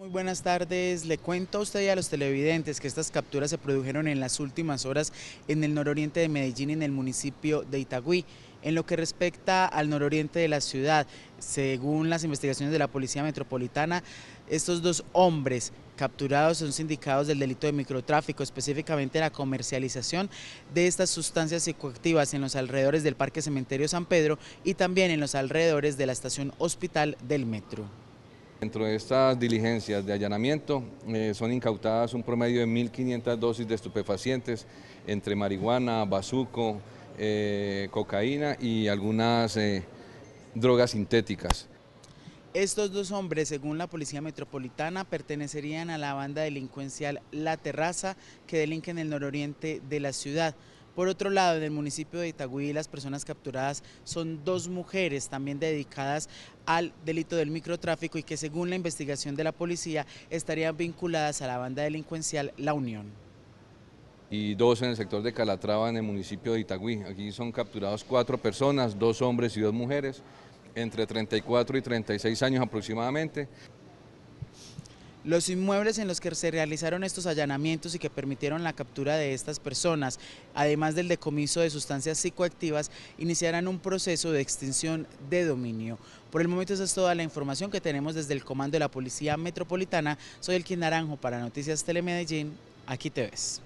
Muy buenas tardes. Le cuento a usted y a los televidentes que estas capturas se produjeron en las últimas horas en el nororiente de Medellín, en el municipio de Itagüí. En lo que respecta al nororiente de la ciudad, según las investigaciones de la Policía Metropolitana, estos dos hombres capturados son sindicados del delito de microtráfico, específicamente la comercialización de estas sustancias psicoactivas en los alrededores del Parque Cementerio San Pedro y también en los alrededores de la estación hospital del metro. Dentro de estas diligencias de allanamiento eh, son incautadas un promedio de 1.500 dosis de estupefacientes entre marihuana, bazuco, eh, cocaína y algunas eh, drogas sintéticas. Estos dos hombres, según la Policía Metropolitana, pertenecerían a la banda delincuencial La Terraza, que delinque en el nororiente de la ciudad. Por otro lado, en el municipio de Itagüí las personas capturadas son dos mujeres también dedicadas al delito del microtráfico y que según la investigación de la policía estarían vinculadas a la banda delincuencial La Unión y dos en el sector de Calatrava, en el municipio de Itagüí. Aquí son capturados cuatro personas, dos hombres y dos mujeres, entre 34 y 36 años aproximadamente. Los inmuebles en los que se realizaron estos allanamientos y que permitieron la captura de estas personas, además del decomiso de sustancias psicoactivas, iniciarán un proceso de extinción de dominio. Por el momento esa es toda la información que tenemos desde el Comando de la Policía Metropolitana. Soy Elkin Naranjo para Noticias Telemedellín. Aquí te ves.